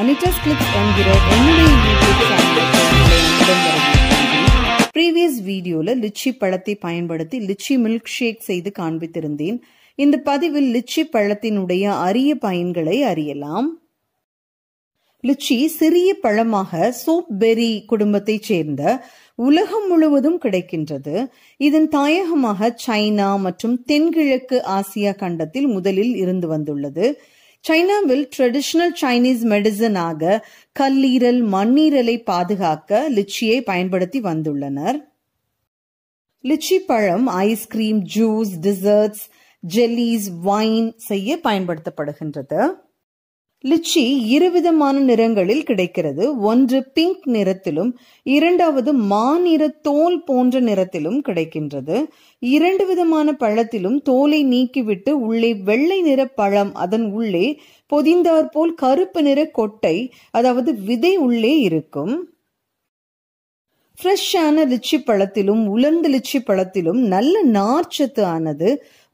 Anita's clicks என்கிற என்னுடைய previous வீடியோவில் லிச்சி பழத்தை பயன்படுத்தி லிச்சி மில்க் ஷேக் செய்து காண்பித்திருந்தேன் இந்த பதிவில் லிச்சி பழத்தினுடைய அரிய பயன்களை அறியலாம் லிச்சி சிறிய பழமாக சோப் பெரி குடும்பத்தைச் சேர்ந்த உலகம் முழுவதும் கிடைக்கின்றது இதன் தாயகமாக சைனா மற்றும் தென்கிழக்கு ஆசியா கண்டத்தில் முதலில் இருந்து வந்துள்ளது சைனாவில் ட்ரெடிஷனல் சைனீஸ் மெடிசனாக கல்லீரல் மண்ணீரலை பாதுகாக்க லிச்சியை பயன்படுத்தி வந்துள்ளனர் லிச்சி பழம் ice cream juice desserts jellies wine செய்ய பயன்படுத்தப்படுகின்றது லிச்சி இருவிதமான நிறங்களில் கிடைக்கிறது ஒன்று பிங்க் நிறத்திலும் இரண்டாவது மாநிற தோல் போன்ற நிறத்திலும் கிடைக்கின்றது இரண்டு விதமான பழத்திலும் தோலை நீக்கிவிட்டு உள்ளே வெள்ளை நிற பழம் அதன் உள்ளே பொதிந்தாற்போல் கருப்பு நிற கொட்டை அதாவது விதை உள்ளே இருக்கும் ஃப்ரெஷ்ஷான லிச்சி பழத்திலும் உலர்ந்த லிச்சி பழத்திலும் நல்ல நார்ச்சத்து ஆனது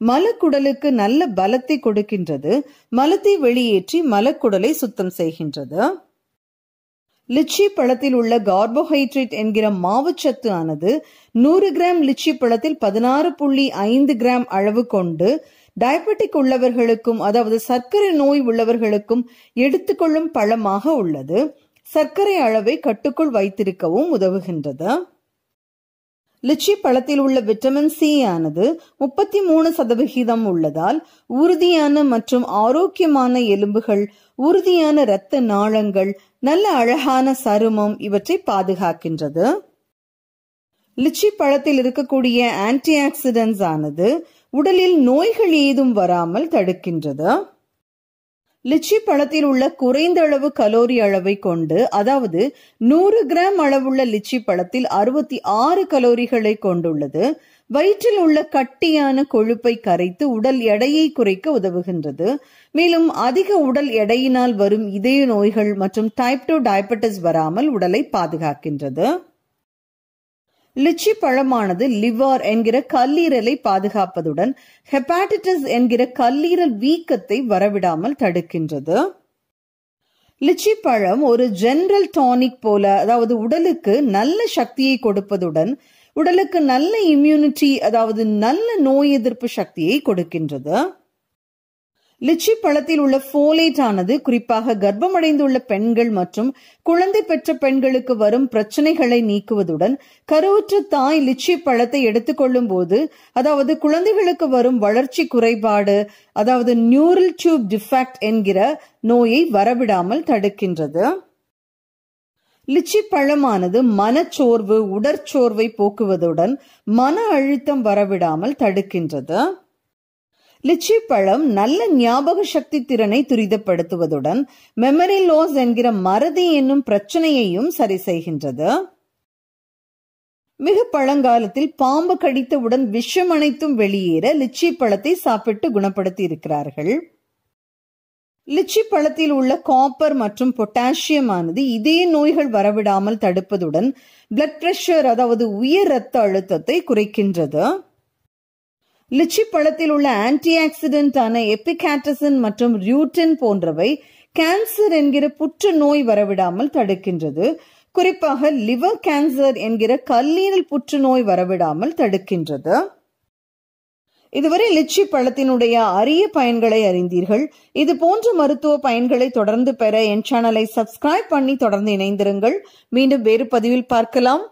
மலக்குடலுக்கு நல்ல பலத்தை கொடுக்கின்றது மலத்தை வெளியேற்றி மலக்குடலை சுத்தம் செய்கின்றது லிச்சி பழத்தில் உள்ள கார்போஹைட்ரேட் என்கிற மாவுச்சத்து ஆனது நூறு கிராம் லிச்சி பழத்தில் பதினாறு புள்ளி ஐந்து கிராம் அளவு கொண்டு டயபெட்டிக் உள்ளவர்களுக்கும் அதாவது சர்க்கரை நோய் உள்ளவர்களுக்கும் எடுத்துக்கொள்ளும் பழமாக உள்ளது சர்க்கரை அளவை கட்டுக்குள் வைத்திருக்கவும் உதவுகின்றது லிச்சி பழத்தில் உள்ள விட்டமின் சி ஆனது முப்பத்தி மூணு சதவிகிதம் உள்ளதால் உறுதியான மற்றும் ஆரோக்கியமான எலும்புகள் உறுதியான இரத்த நாளங்கள் நல்ல அழகான சருமம் இவற்றை பாதுகாக்கின்றது லிச்சி பழத்தில் இருக்கக்கூடிய ஆன்டி ஆக்சிடென்ட்ஸ் ஆனது உடலில் நோய்கள் ஏதும் வராமல் தடுக்கின்றது லிச்சி பழத்தில் உள்ள குறைந்த அளவு கலோரி அளவை கொண்டு அதாவது நூறு கிராம் அளவுள்ள லிச்சி பழத்தில் அறுபத்தி ஆறு கலோரிகளை கொண்டுள்ளது வயிற்றில் உள்ள கட்டியான கொழுப்பை கரைத்து உடல் எடையை குறைக்க உதவுகின்றது மேலும் அதிக உடல் எடையினால் வரும் இதய நோய்கள் மற்றும் டைப் டூ டயபட்டிஸ் வராமல் உடலை பாதுகாக்கின்றது லிச்சி பழமானது லிவர் என்கிற கல்லீரலை பாதுகாப்பதுடன் ஹெப்பாட்டிஸ் என்கிற கல்லீரல் வீக்கத்தை வரவிடாமல் தடுக்கின்றது லிச்சி பழம் ஒரு ஜென்ரல் டானிக் போல அதாவது உடலுக்கு நல்ல சக்தியை கொடுப்பதுடன் உடலுக்கு நல்ல இம்யூனிட்டி அதாவது நல்ல நோய் எதிர்ப்பு சக்தியை கொடுக்கின்றது லிச்சி பழத்தில் உள்ள ஃபோலேட் ஆனது குறிப்பாக கர்ப்பமடைந்துள்ள பெண்கள் மற்றும் குழந்தை பெற்ற பெண்களுக்கு வரும் பிரச்சனைகளை நீக்குவதுடன் கருவுற்ற தாய் லிச்சி பழத்தை எடுத்துக்கொள்ளும் போது அதாவது குழந்தைகளுக்கு வரும் வளர்ச்சி குறைபாடு அதாவது நியூரல் டியூப் டிஃபெக்ட் என்கிற நோயை வரவிடாமல் தடுக்கின்றது லிச்சி பழமானது மனச்சோர்வு உடற்சோர்வை போக்குவதுடன் மன அழுத்தம் வரவிடாமல் தடுக்கின்றது லிச்சி பழம் நல்ல ஞாபக சக்தி திறனை துரிதப்படுத்துவதுடன் மெமரி லாஸ் என்கிற மறதி என்னும் பிரச்சனையையும் சரி செய்கின்றது மிக பழங்காலத்தில் பாம்பு கடித்தவுடன் விஷம் அனைத்தும் வெளியேற லிச்சி பழத்தை சாப்பிட்டு குணப்படுத்தி இருக்கிறார்கள் லிச்சி பழத்தில் உள்ள காப்பர் மற்றும் பொட்டாசியம் ஆனது இதே நோய்கள் வரவிடாமல் தடுப்பதுடன் பிளட் பிரஷர் அதாவது உயர் ரத்த அழுத்தத்தை குறைக்கின்றது லிச்சி பழத்தில் உள்ள ஆன்டி ஆக்சிடென்டான எபிகாட்டசன் மற்றும் ரியூட்டின் போன்றவை கேன்சர் என்கிற புற்று நோய் வரவிடாமல் தடுக்கின்றது குறிப்பாக லிவர் கேன்சர் என்கிற கல்லீரல் புற்றுநோய் வரவிடாமல் தடுக்கின்றது இதுவரை லிச்சி பழத்தினுடைய அரிய பயன்களை அறிந்தீர்கள் இது போன்ற மருத்துவ பயன்களை தொடர்ந்து பெற என் சேனலை சப்ஸ்கிரைப் பண்ணி தொடர்ந்து இணைந்திருங்கள் மீண்டும் வேறு பதிவில் பார்க்கலாம்